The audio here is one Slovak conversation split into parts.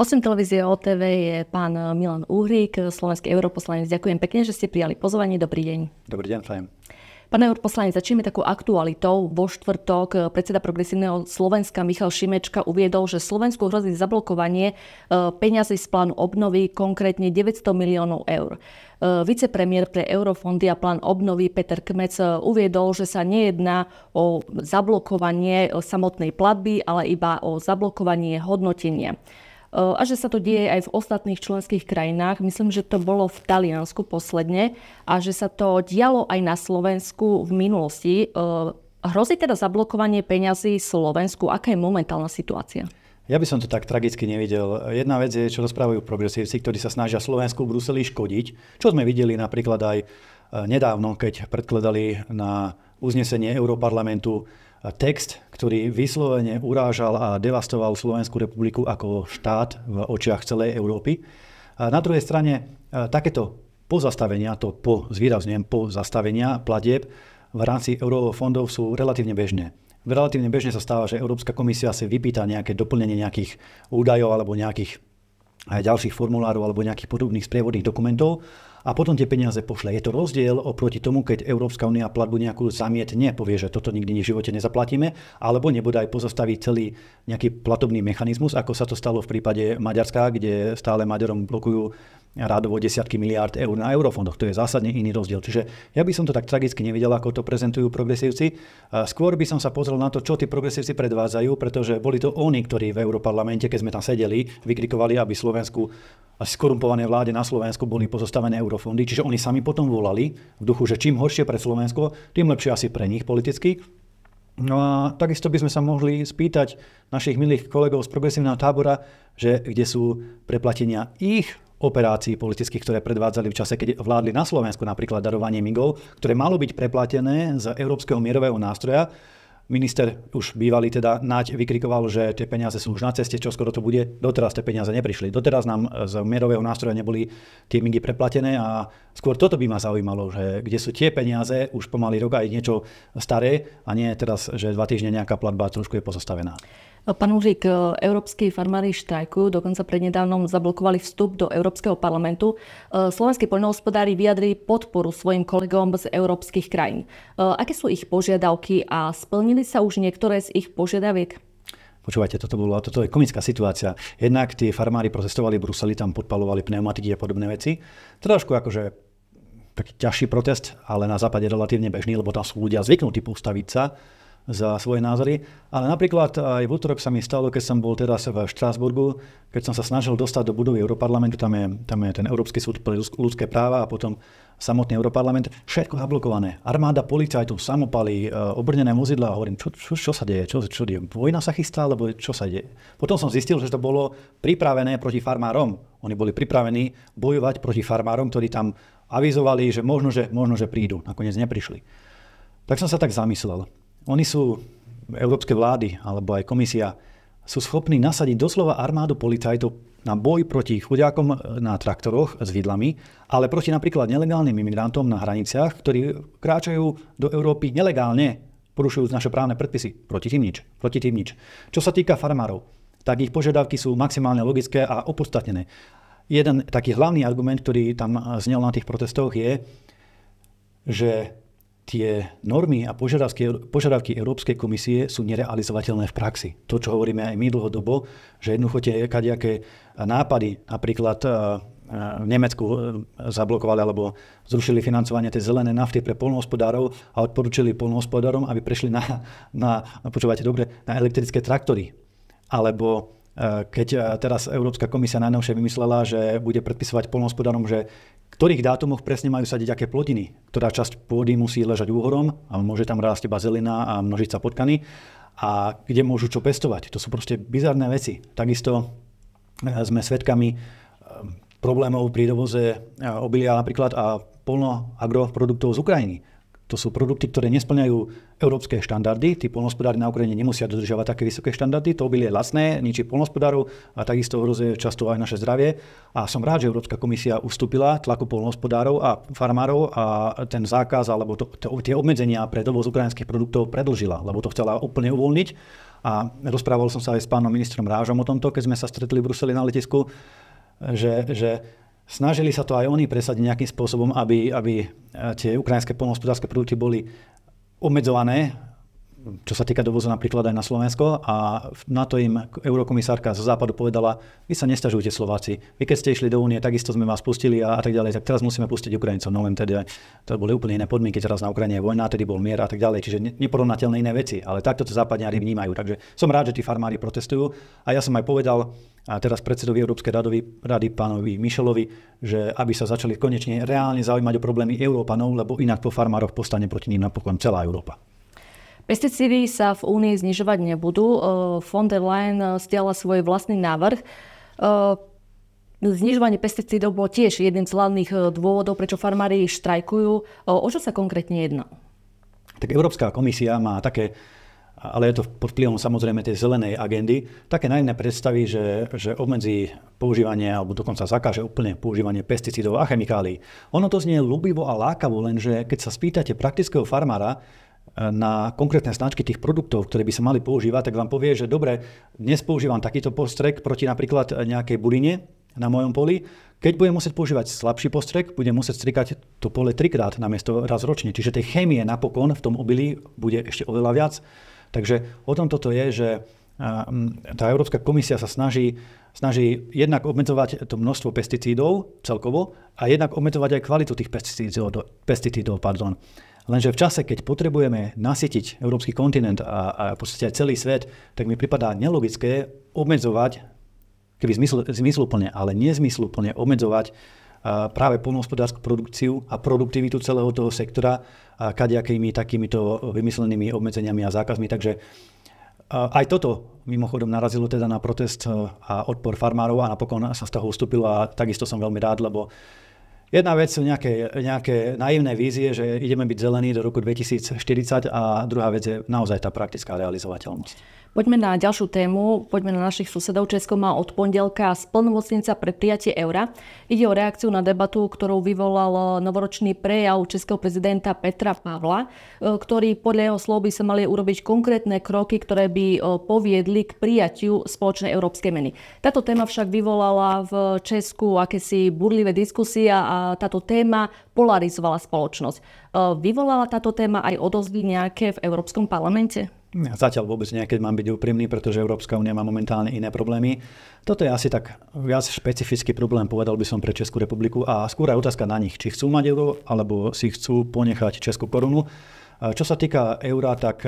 Osem televízie OTV je pán Milan Uhrík, slovenský europoslanec. Ďakujem pekne, že ste prijali pozvanie. Dobrý deň. Dobrý deň, prajem. Pane europoslanec, začneme takou aktualitou. Vo štvrtok eh, predseda progresívneho Slovenska Michal Šimečka uviedol, že Slovensku hrozí zablokovanie eh, peňazí z plánu obnovy, konkrétne 900 miliónov eur. Eh, Vicepremier pre eurofondy a plán obnovy Peter Kmec uviedol, že sa nejedná o zablokovanie samotnej platby, ale iba o zablokovanie hodnotenia. Eh, a že sa to deje aj v ostatných členských krajinách. Myslím, že to bolo v Taliansku posledne a že sa to dialo aj na Slovensku v minulosti. Eh, hrozí teda zablokovanie peňazí Slovensku? Aká je momentálna situácia? Ja by som to tak tragicky nevidel. Jedna vec je, čo rozprávajú progresívci, ktorí sa snažia Slovensku v Bruseli škodiť, čo sme videli napríklad aj eh, nedávno, keď predkladali na uznesenie Európarlamentu text, ktorý vyslovene urážal a devastoval Slovenskú republiku ako štát v očiach celej Európy. A na druhej strane e, takéto pozastavenia, to po, zvýrazňujem, pozastavenia platieb v rámci eurofondov sú relatívne bežné. Relatívne bežne sa stáva, že Európska komisia si vypýta nejaké doplnenie nejakých údajov alebo nejakých aj ďalších formulárov alebo nejakých podobných sprievodných dokumentov a potom tie peniaze pošle. Je to rozdiel oproti tomu, keď Európska únia platbu nejakú zamietne, povie, že toto nikdy v živote nezaplatíme, alebo nebude aj pozostaviť celý nejaký platobný mechanizmus, ako sa to stalo v prípade Maďarska, kde stále Maďarom blokujú rádovo desiatky miliárd eur na eurofondoch. To je zásadne iný rozdiel. Čiže ja by som to tak tragicky nevidel, ako to prezentujú progresívci. Skôr by som sa pozrel na to, čo tí progresívci predvádzajú, pretože boli to oni, ktorí v Európarlamente, keď sme tam sedeli, vykrikovali, aby Slovensku a skorumpované vláde na Slovensku boli pozostavené eurofondy, čiže oni sami potom volali v duchu, že čím horšie pre Slovensko, tým lepšie asi pre nich politicky. No a takisto by sme sa mohli spýtať našich milých kolegov z progresívneho tábora, že kde sú preplatenia ich operácií politických, ktoré predvádzali v čase, keď vládli na Slovensku, napríklad darovanie migov, ktoré malo byť preplatené z Európskeho mierového nástroja, Minister už bývalý teda Naď vykrikoval, že tie peniaze sú už na ceste, čo skoro to bude. Doteraz tie peniaze neprišli. Doteraz nám z mierového nástroja neboli tie mingy preplatené a skôr toto by ma zaujímalo, že kde sú tie peniaze, už pomaly rok aj niečo staré a nie teraz, že dva týždne nejaká platba trošku je pozostavená. Pán Užík, e, európsky farmári štrajkujú, dokonca prednedávnom zablokovali vstup do Európskeho parlamentu. E, slovenskí poľnohospodári vyjadrili podporu svojim kolegom z európskych krajín. E, aké sú ich požiadavky a splnili sa už niektoré z ich požiadaviek? Počúvajte, toto, bolo, toto je komická situácia. Jednak tie farmári protestovali v Bruseli, tam podpalovali pneumatiky a podobné veci. Trošku akože taký ťažší protest, ale na západe relatívne bežný, lebo tam sú ľudia zvyknutí postaviť sa za svoje názory. Ale napríklad aj v útorok sa mi stalo, keď som bol teraz v Štrásburgu, keď som sa snažil dostať do budovy Europarlamentu, tam je, tam je ten Európsky súd pre ľudské práva a potom samotný Europarlament, všetko zablokované. Armáda policajtov, samopaly, e, obrnené vozidla a hovorím, čo, čo, čo sa deje, čo, čo deje, vojna sa chystá, alebo čo sa deje. Potom som zistil, že to bolo pripravené proti farmárom. Oni boli pripravení bojovať proti farmárom, ktorí tam avizovali, že možno, že, možno, že prídu. Nakoniec neprišli. Tak som sa tak zamyslel. Oni sú, európske vlády alebo aj komisia, sú schopní nasadiť doslova armádu policajtov na boj proti chudákom e, na traktoroch s vidlami, ale proti napríklad nelegálnym imigrantom na hraniciach, ktorí kráčajú do Európy nelegálne, porušujú naše právne predpisy. Proti tým nič. Proti tým nič. Čo sa týka farmárov, tak ich požiadavky sú maximálne logické a opodstatnené. Jeden taký hlavný argument, ktorý tam e, znel na tých protestoch je, že tie normy a požiadavky, požiadavky Európskej komisie sú nerealizovateľné v praxi. To, čo hovoríme aj my dlhodobo, že jednoducho tie kadejaké nápady, napríklad eh, eh, v Nemecku eh, zablokovali alebo zrušili financovanie tej zelené nafty pre polnohospodárov a odporúčili polnohospodárom, aby prešli na, na no počúvate dobre, na elektrické traktory. Alebo Eh, keď eh, teraz Európska komisia najnovšie vymyslela, že bude predpisovať polnohospodárom, že ktorých dátumoch presne majú sadiť aké plodiny, ktorá časť pôdy musí ležať úhorom a môže tam rásť iba zelina a množiť sa potkany a kde môžu čo pestovať. To sú proste bizarné veci. Takisto eh, sme svedkami problémov pri dovoze obilia napríklad a polno agroproduktov z Ukrajiny. To sú produkty, ktoré nesplňajú európske štandardy. Tí polnospodári na Ukrajine nemusia dodržiavať také vysoké štandardy. To obilie je lacné, ničí polnospodárov a takisto ohrozuje často aj naše zdravie. A som rád, že Európska komisia ustúpila tlaku polnospodárov a farmárov a ten zákaz alebo to, to, tie obmedzenia pre dovoz ukrajinských produktov predlžila, lebo to chcela úplne uvoľniť. A rozprával som sa aj s pánom ministrom Rážom o tomto, keď sme sa stretli v Bruseli na letisku, že, že Snažili sa to aj oni presadiť nejakým spôsobom, aby, aby eh, tie ukrajinské polnohospodárske produkty boli obmedzované čo sa týka dovozu napríklad aj na Slovensko a na to im eurokomisárka zo západu povedala, vy sa nestažujte Slováci, vy keď ste išli do únie, takisto sme vás pustili a, a tak ďalej, tak teraz musíme pustiť Ukrajincov. No len teda, to boli úplne iné podmienky, teraz na Ukrajine je vojna, tedy bol mier a tak ďalej, čiže neporovnateľné iné veci, ale takto to západňári vnímajú. Takže som rád, že tí farmári protestujú a ja som aj povedal, a teraz predsedovi Európskej radovi, rady pánovi Mišelovi, že aby sa začali konečne reálne zaujímať o problémy Európanov, lebo inak po farmároch postane proti ním napokon celá Európa. Pesticídy sa v Únii znižovať nebudú. Von der Leyen stiala svoj vlastný návrh. Znižovanie pesticídov bolo tiež jedným z hlavných dôvodov, prečo farmári štrajkujú. O čo sa konkrétne jedná? Tak Európska komisia má také ale je to pod vplyvom samozrejme tej zelenej agendy, také najmä predstavy, že, že obmedzí používanie alebo dokonca zakáže úplne používanie pesticídov a chemikálií. Ono to znie ľubivo a lákavo, lenže keď sa spýtate praktického farmára, na konkrétne značky tých produktov, ktoré by sa mali používať, tak vám povie, že dobre, dnes používam takýto postrek proti napríklad nejakej buline na mojom poli. Keď budem musieť používať slabší postrek, budem musieť strikať to pole trikrát namiesto raz ročne. Čiže tej chémie napokon v tom obili bude ešte oveľa viac. Takže o tom toto je, že ehm, tá Európska komisia sa snaží, snaží jednak obmedzovať to množstvo pesticídov celkovo a jednak obmedzovať aj kvalitu tých pesticídov. pesticídov pardon. Lenže v čase, keď potrebujeme nasytiť európsky kontinent a, a v podstate aj celý svet, tak mi pripadá nelogické obmedzovať, keby zmysl, zmysluplne, ale nezmysluplne obmedzovať a práve polnohospodárskú produkciu a produktivitu celého toho sektora a kadejakými takýmito vymyslenými obmedzeniami a zákazmi. Takže aj toto mimochodom narazilo teda na protest a odpor farmárov a napokon sa z toho ustúpilo a takisto som veľmi rád, lebo uh, Jedna vec sú nejaké, nejaké naivné vízie, že ideme byť zelení do roku 2040 a druhá vec je naozaj tá praktická realizovateľnosť. Poďme na ďalšiu tému, poďme na našich susedov. Česko má od pondelka splnomocnica pre prijatie eura. Ide o reakciu na debatu, ktorú vyvolal novoročný prejav českého prezidenta Petra Pavla, e, ktorý podľa jeho slov by sa mali urobiť konkrétne kroky, ktoré by e, poviedli k prijatiu spoločnej európskej meny. Táto téma však vyvolala v Česku akési burlivé diskusie a táto téma polarizovala spoločnosť. E, vyvolala táto téma aj odozvy nejaké v Európskom parlamente? Zatiaľ vôbec nie, keď mám byť úprimný, pretože Európska únia má momentálne iné problémy. Toto je asi tak viac špecifický problém, povedal by som pre Českú republiku a skôr aj otázka na nich, či chcú mať euro, alebo si chcú ponechať Českú korunu. E, čo sa týka eura, tak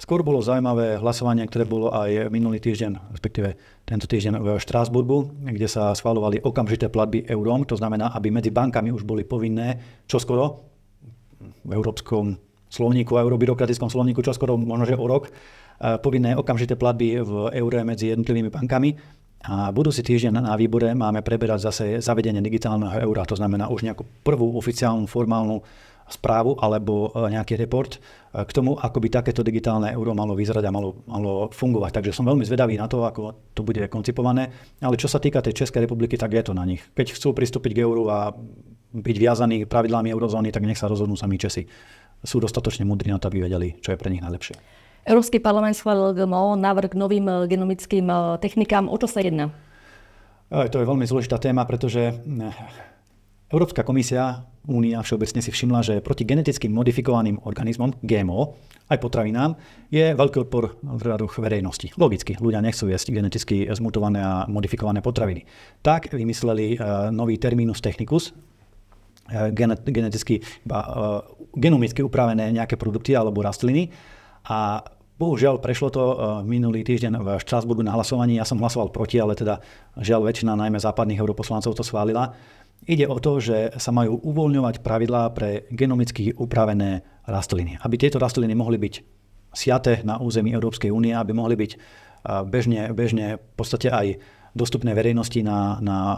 Skôr bolo zaujímavé hlasovanie, ktoré bolo aj minulý týždeň, respektíve tento týždeň v Štrásburgu, kde sa schvalovali okamžité platby eurom, to znamená, aby medzi bankami už boli povinné čoskoro v európskom slovníku a eurobyrokratickom slovníku čoskoro, možno že o rok, e, povinné okamžité platby v eure medzi jednotlivými bankami. A budúci týždeň na výbore máme preberať zase zavedenie digitálneho eura, to znamená už nejakú prvú oficiálnu formálnu správu alebo e, nejaký report e, k tomu, ako by takéto digitálne euro malo vyzerať a malo, malo fungovať. Takže som veľmi zvedavý na to, ako to bude koncipované. Ale čo sa týka tej Českej republiky, tak je to na nich. Keď chcú pristúpiť k euru a byť viazaní pravidlami eurozóny, tak nech sa rozhodnú sami Česi. Sú dostatočne múdri na to, aby vedeli, čo je pre nich najlepšie. Európsky parlament schválil GMO, návrh k novým e, genomickým technikám. O čo sa jedná? To je veľmi zložitá téma, pretože Európska komisia únia všeobecne si všimla, že proti geneticky modifikovaným organizmom, GMO, aj potravinám, je veľký odpor v radoch verejnosti. Logicky, ľudia nechcú jesť geneticky zmutované a modifikované potraviny. Tak vymysleli e, nový terminus technicus, e, geneticky, e, genomicky upravené nejaké produkty alebo rastliny a Bohužiaľ, prešlo to e, minulý týždeň v Štrasburgu na hlasovaní. Ja som hlasoval proti, ale teda žiaľ väčšina najmä západných europoslancov to schválila. Ide o to, že sa majú uvoľňovať pravidlá pre genomicky upravené rastliny. Aby tieto rastliny mohli byť siate na území Európskej únie, aby mohli byť e, bežne, bežne v podstate aj dostupné verejnosti na, na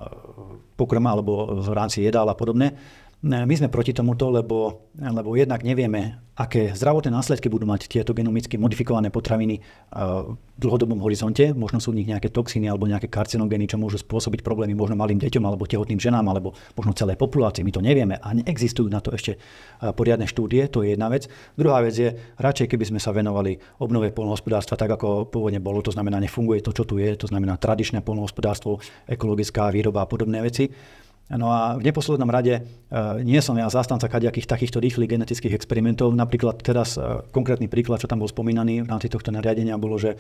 pokrm alebo v rámci jedál a podobne, my sme proti tomuto, lebo, lebo jednak nevieme, aké zdravotné následky budú mať tieto genomicky modifikované potraviny eh, v dlhodobom horizonte. Možno sú v nich nejaké toxíny alebo nejaké karcinogény, čo môžu spôsobiť problémy možno malým deťom alebo tehotným ženám alebo možno celej populácii. My to nevieme a neexistujú na to ešte eh, poriadne štúdie, to je jedna vec. Druhá vec je, radšej keby sme sa venovali obnove polnohospodárstva tak, ako pôvodne bolo, to znamená, nefunguje to, čo tu je, to znamená tradičné polnohospodárstvo, ekologická výroba a podobné veci No a v neposlednom rade e, nie som ja zástanca kadejakých takýchto rýchlych genetických experimentov. Napríklad teraz e, konkrétny príklad, čo tam bol spomínaný v rámci tohto nariadenia, bolo, že,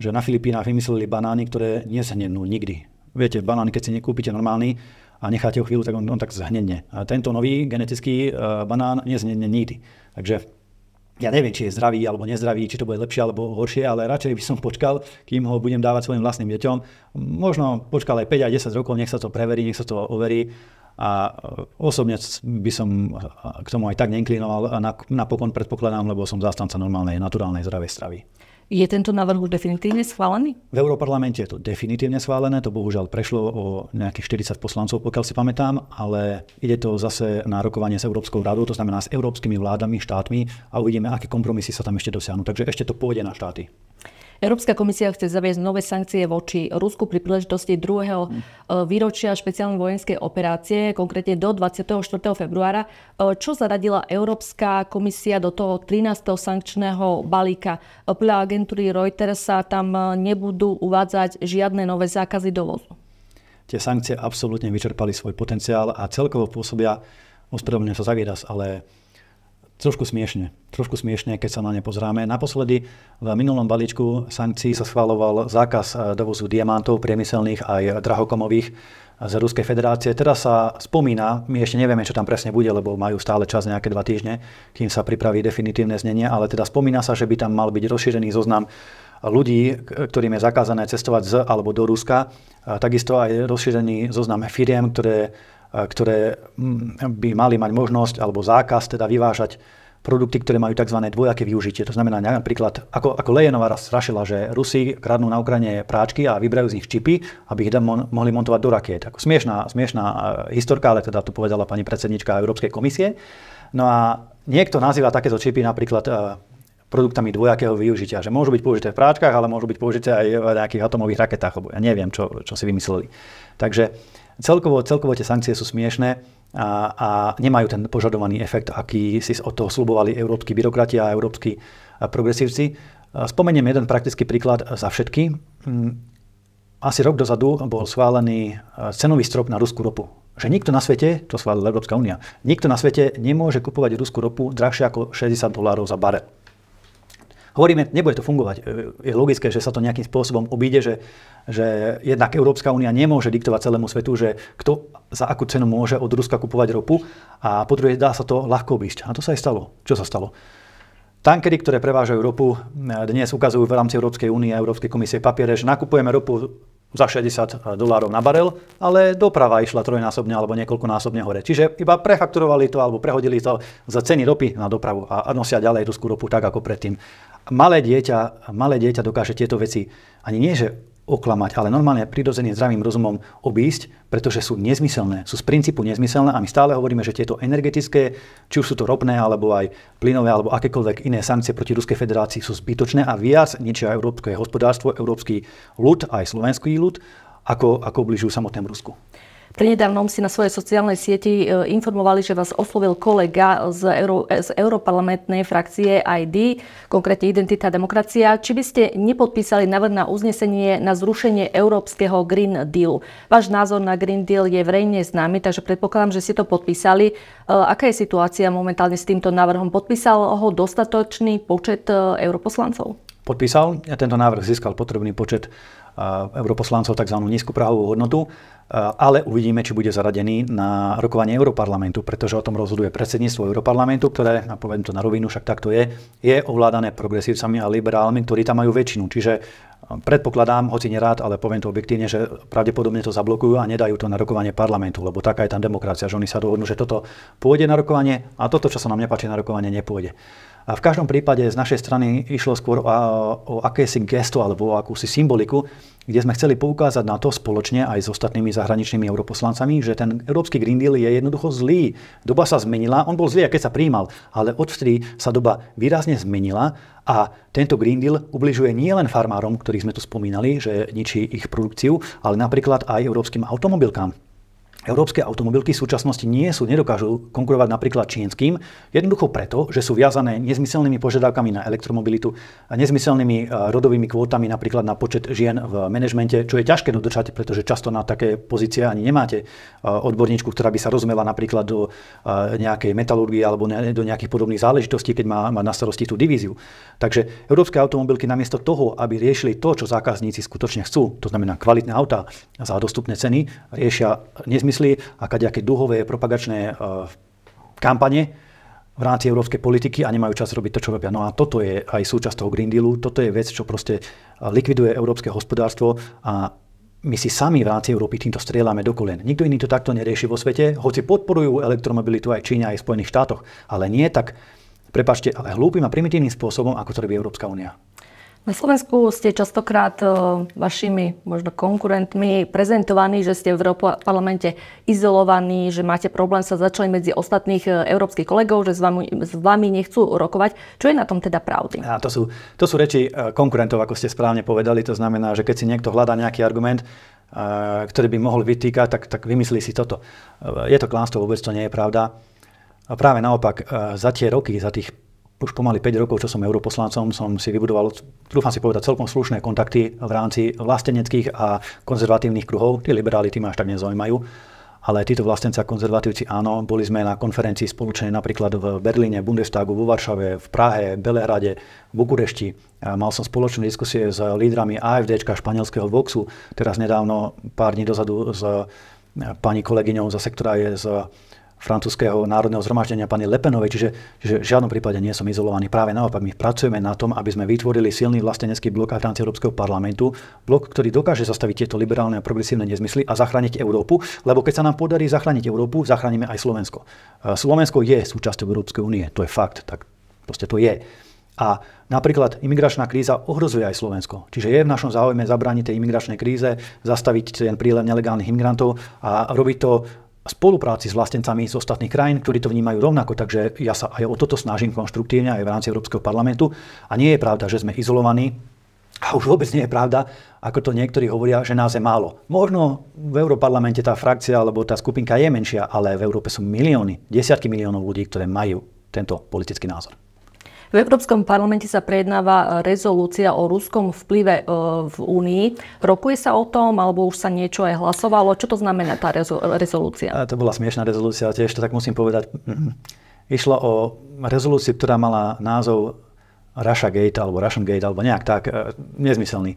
že na Filipínach vymysleli banány, ktoré nezhnednú nikdy. Viete, banán, keď si nekúpite normálny a necháte ho chvíľu, tak on, on tak zhnedne. A tento nový genetický e, banán nezhnedne nikdy. Takže ja neviem, či je zdravý alebo nezdravý, či to bude lepšie alebo horšie, ale radšej by som počkal, kým ho budem dávať svojim vlastným deťom. Možno počkal aj 5 a 10 rokov, nech sa to preverí, nech sa to overí. A e, osobne by som e, k tomu aj tak neinklinoval a napokon predpokladám, lebo som zástanca normálnej, naturálnej, zdravej stravy. Je tento návrh už definitívne schválený? V Európarlamente je to definitívne schválené, to bohužiaľ prešlo o nejakých 40 poslancov, pokiaľ si pamätám, ale ide to zase na rokovanie s Európskou radou, to znamená s európskymi vládami, štátmi a uvidíme, aké kompromisy sa tam ešte dosiahnu. Takže ešte to pôjde na štáty. Európska komisia chce zaviesť nové sankcie voči Rusku pri príležitosti druhého hm. e, výročia špeciálnej vojenskej operácie, konkrétne do 24. februára. E, čo zaradila Európska komisia do toho 13. sankčného balíka? E, podľa agentúry Reuters sa tam nebudú uvádzať žiadne nové zákazy dovozu. Tie sankcie absolútne vyčerpali svoj potenciál a celkovo pôsobia, ospravedlňujem sa za ale trošku smiešne. Trošku smiešne, keď sa na ne pozráme. Naposledy v minulom balíčku sankcií sa schváloval zákaz eh, dovozu diamantov priemyselných aj drahokomových z Ruskej federácie. Teraz sa spomína, my ešte nevieme, čo tam presne bude, lebo majú stále čas nejaké dva týždne, kým sa pripraví definitívne znenie, ale teda spomína sa, že by tam mal byť rozšírený zoznam ľudí, ktorým je zakázané cestovať z alebo do Ruska. Takisto aj rozšírený zoznam firiem, ktoré ktoré mm, by mali mať možnosť alebo zákaz teda vyvážať produkty, ktoré majú tzv. dvojaké využitie. To znamená napríklad, ako, ako Lejenová raz strašila, že Rusi kradnú na Ukrajine práčky a vyberajú z nich čipy, aby ich mon, mohli montovať do rakiet. Ako smiešná, smiešná e, historka, ale teda to povedala pani predsednička Európskej komisie. No a niekto nazýva takéto čipy napríklad e, produktami dvojakého využitia, že môžu byť použité v práčkach, ale môžu byť použité aj v nejakých atomových raketách, ja neviem, čo, čo si vymysleli. Takže Celkovo, celkovo tie sankcie sú smiešné a, a nemajú ten požadovaný efekt, aký si od toho slubovali európsky byrokrati a európsky progresívci. Spomeniem jeden praktický príklad za všetky. Hm, asi rok dozadu bol schválený e, cenový strop na ruskú ropu že nikto na svete, to schválila Európska únia, nikto na svete nemôže kupovať ruskú ropu drahšie ako 60 dolárov za barel. Hovoríme, nebude to fungovať. E, je logické, že sa to nejakým spôsobom obíde, že, že jednak Európska únia nemôže diktovať celému svetu, že kto za akú cenu môže od Ruska kupovať ropu a po druhé dá sa to ľahko obísť. A to sa aj stalo. Čo sa stalo? Tankery, ktoré prevážajú ropu, e, dnes ukazujú v rámci Európskej únie a Európskej komisie papiere, že nakupujeme ropu za 60 dolárov na barel, ale doprava išla trojnásobne alebo niekoľkonásobne hore. Čiže iba prefakturovali to alebo prehodili to za ceny ropy na dopravu a nosia ďalej ruskú ropu tak ako predtým malé dieťa, malé dieťa dokáže tieto veci ani nie, že oklamať, ale normálne prirodzene zdravým rozumom obísť, pretože sú nezmyselné, sú z princípu nezmyselné a my stále hovoríme, že tieto energetické, či už sú to ropné, alebo aj plynové, alebo akékoľvek iné sankcie proti Ruskej federácii sú zbytočné a viac ničia európske hospodárstvo, európsky ľud, aj slovenský ľud, ako, ako bližujú samotnému Rusku prinedávnom si na svojej sociálnej sieti e, informovali, že vás oslovil kolega z, Euro, e, z europarlamentnej frakcie ID, konkrétne Identita a demokracia. Či by ste nepodpísali návrh na uznesenie na zrušenie európskeho Green Deal? Váš názor na Green Deal je verejne známy, takže predpokladám, že ste to podpísali. E, aká je situácia momentálne s týmto návrhom? Podpísal ho dostatočný počet europoslancov? Podpísal. Tento návrh získal potrebný počet europoslancov tzv. nízku právovú hodnotu, ale uvidíme, či bude zaradený na rokovanie Europarlamentu, pretože o tom rozhoduje predsedníctvo Europarlamentu, ktoré, a no, poviem to na rovinu, však takto je, je ovládané progresívcami a liberálmi, ktorí tam majú väčšinu. Čiže predpokladám, hoci nerád, ale poviem to objektívne, že pravdepodobne to zablokujú a nedajú to na rokovanie parlamentu, lebo taká je tam demokracia, že oni sa dohodnú, že toto pôjde na rokovanie a toto, čo sa nám nepáči na rokovanie, nepôjde. A v každom prípade z našej strany išlo skôr o, o akési gesto alebo o akúsi symboliku, kde sme chceli poukázať na to spoločne aj s ostatnými zahraničnými europoslancami, že ten Európsky Green Deal je jednoducho zlý. Doba sa zmenila, on bol zlý, keď sa príjmal, ale odvtedy sa doba výrazne zmenila a tento Green Deal ubližuje nielen farmárom, ktorých sme tu spomínali, že ničí ich produkciu, ale napríklad aj európskym automobilkám. Európske automobilky v súčasnosti nie sú, nedokážu konkurovať napríklad čínskym, jednoducho preto, že sú viazané nezmyselnými požiadavkami na elektromobilitu, nezmyselnými e, rodovými kvótami napríklad na počet žien v manažmente, čo je ťažké dodržať, pretože často na také pozície ani nemáte e, odborníčku, ktorá by sa rozumela napríklad do e, nejakej metalurgie alebo do nejakých podobných záležitostí, keď má, má na starosti tú divíziu. Takže európske automobilky namiesto toho, aby riešili to, čo zákazníci skutočne chcú, to znamená kvalitné autá za dostupné ceny, riešia nezmyselné nesmysly a kaďaké duhové propagačné e, kampane v rámci európskej politiky a nemajú čas robiť to, čo robia. No a toto je aj súčasť toho Green Dealu, toto je vec, čo proste e, likviduje európske hospodárstvo a my si sami v rámci Európy týmto strieľame do kolien. Nikto iný to takto nerieši vo svete, hoci podporujú elektromobilitu aj Číňa, aj v Spojených štátoch, ale nie tak, prepačte, ale hlúpým a primitívnym spôsobom, ako to robí Európska únia. Na Slovensku ste častokrát e, vašimi možno konkurentmi prezentovaní, že ste v parlamente izolovaní, že máte problém sa začali medzi ostatných e, európskych kolegov, že s vami, s vami nechcú rokovať. Čo je na tom teda pravdy? A to, sú, to sú reči e, konkurentov, ako ste správne povedali. To znamená, že keď si niekto hľadá nejaký argument, ktorý by mohol vytýkať, tak, tak vymyslí si toto. Je to klánstvo, vôbec to nie je pravda. A práve naopak, za tie roky, za tých už pomaly 5 rokov, čo som europoslancom, som si vybudoval, trúfam si povedať, celkom slušné kontakty v rámci vlasteneckých a konzervatívnych kruhov. Tí liberáli tým až tak nezaujímajú. Ale títo vlastenci a konzervatívci áno, boli sme na konferencii spoločnej napríklad v Berlíne, Bundestagu, vo Varšave, v Prahe, Belehrade, v Bukurešti. Mal som spoločné diskusie s lídrami AFD, španielského Voxu, teraz nedávno, pár dní dozadu s pani kolegyňou za sektora je z francúzského národného zhromaždenia pani Lepenovej, čiže, že v žiadnom prípade nie som izolovaný. Práve naopak, my pracujeme na tom, aby sme vytvorili silný vlastenecký blok aj v rámci Európskeho parlamentu, blok, ktorý dokáže zastaviť tieto liberálne a progresívne nezmysly a zachrániť Európu, lebo keď sa nám podarí zachrániť Európu, zachránime aj Slovensko. E, Slovensko je súčasťou Európskej únie, to je fakt, tak proste to je. A napríklad imigračná kríza ohrozuje aj Slovensko. Čiže je v našom záujme zabrániť tej imigračnej kríze, zastaviť ten prílev nelegálnych imigrantov a robiť to spolupráci s vlastencami z ostatných krajín, ktorí to vnímajú rovnako. Takže ja sa aj o toto snažím konštruktívne aj v rámci Európskeho parlamentu. A nie je pravda, že sme izolovaní. A už vôbec nie je pravda, ako to niektorí hovoria, že nás je málo. Možno v Európarlamente tá frakcia alebo tá skupinka je menšia, ale v Európe sú milióny, desiatky miliónov ľudí, ktoré majú tento politický názor. V Európskom parlamente sa prejednáva e, rezolúcia o ruskom vplyve e, v Únii. Rokuje sa o tom, alebo už sa niečo aj hlasovalo? Čo to znamená tá rezolúcia? to bola smiešná rezolúcia, tiež to tak musím povedať. Mm-hmm. Išlo o rezolúciu, ktorá mala názov Russia Gate alebo Russian Gate alebo nejak tak, e, nezmyselný.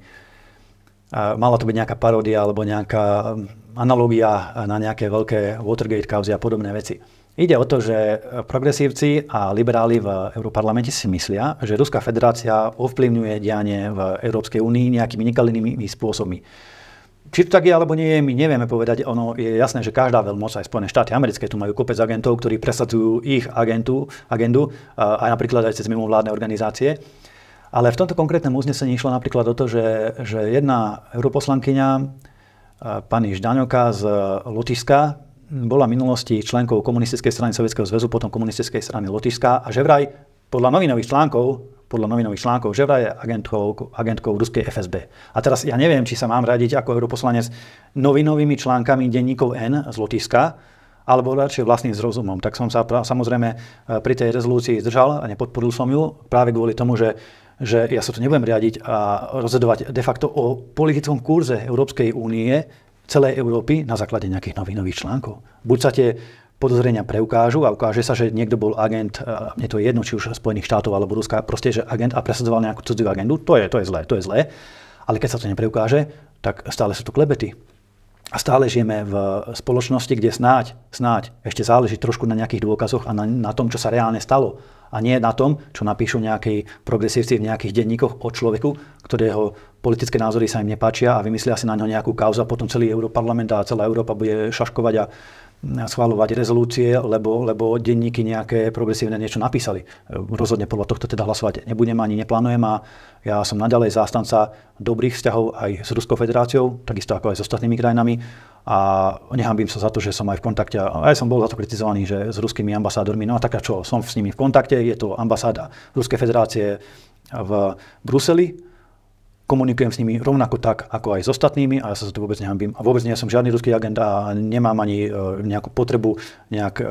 Mala to byť nejaká paródia alebo nejaká analogia na nejaké veľké Watergate kauzy a podobné veci. Ide o to, že progresívci a liberáli v Európarlamente si myslia, že Ruská federácia ovplyvňuje dianie v Európskej únii nejakými nekalinými spôsobmi. Či to tak je alebo nie je, my nevieme povedať. Ono je jasné, že každá veľmoc, aj Spojené štáty americké, tu majú kopec agentov, ktorí presadzujú ich agentu, agendu, aj napríklad aj cez mimovládne organizácie. Ale v tomto konkrétnom uznesení išlo napríklad o to, že, že jedna europoslankyňa, pani Ždaňoka z Lotiska, bola v minulosti členkou komunistickej strany Sovjetského zväzu, potom komunistickej strany Lotyšská a že vraj podľa novinových článkov, podľa novinových článkov, že vraj je agentkou, agentkou ruskej FSB. A teraz ja neviem, či sa mám radiť ako europoslanec novinovými článkami denníkov N z Lotyšska, alebo radšej vlastným zrozumom. Tak som sa pra, samozrejme e, pri tej rezolúcii zdržal a nepodporil som ju práve kvôli tomu, že že ja sa tu nebudem riadiť a rozhodovať de facto o politickom kurze Európskej únie, celej Európy na základe nejakých novinových článkov. Buď sa tie podozrenia preukážu a ukáže sa, že niekto bol agent, a mne to je jedno, či už Spojených štátov alebo Ruska, proste, že agent a presadzoval nejakú cudzú agendu, to je, to je zlé, to je zlé. Ale keď sa to nepreukáže, tak stále sú tu klebety. A stále žijeme v spoločnosti, kde snáď, snáď ešte záleží trošku na nejakých dôkazoch a na, na tom, čo sa reálne stalo. A nie na tom, čo napíšu nejakí progresívci v nejakých denníkoch o človeku, ktorého politické názory sa im nepáčia a vymyslia si na ňo nejakú kauzu a potom celý Európarlament a celá Európa bude šaškovať a schváľovať rezolúcie, lebo, lebo denníky nejaké progresívne niečo napísali. Rozhodne podľa tohto teda hlasovať nebudem ani neplánujem a ja som naďalej zástanca dobrých vzťahov aj s Ruskou federáciou, takisto ako aj s ostatnými krajinami a nehambím sa za to, že som aj v kontakte, aj som bol za to kritizovaný, že s ruskými ambasádormi, no a a čo, som s nimi v kontakte, je to ambasáda Ruskej federácie v Bruseli, komunikujem s nimi rovnako tak, ako aj s ostatnými a ja sa za to vôbec nehambím. A vôbec nie som žiadny ruský agent a nemám ani e, nejakú potrebu nejak e,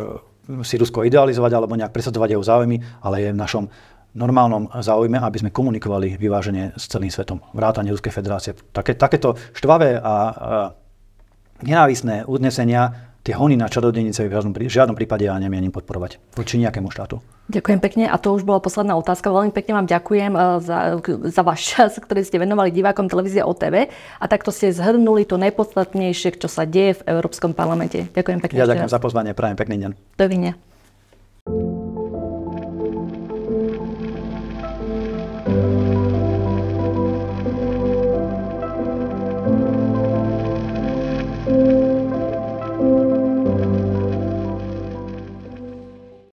si Rusko idealizovať alebo nejak presadzovať jeho záujmy, ale je v našom normálnom záujme, aby sme komunikovali vyváženie s celým svetom. Vrátanie Ruskej federácie. Také, takéto štvavé a, a nenávisné uznesenia tie hony na čarodejnice v žiadnom, žiadnom prípade ja nemienim podporovať voči nejakému štátu. Ďakujem pekne a to už bola posledná otázka. Veľmi pekne vám ďakujem eh, za, za váš čas, ktorý ste venovali divákom televízie OTV a takto ste zhrnuli to najpodstatnejšie, čo sa deje v Európskom parlamente. Ďakujem pekne. Ja ďakujem za pozvanie, prajem pekný deň. Dovidenia. thank you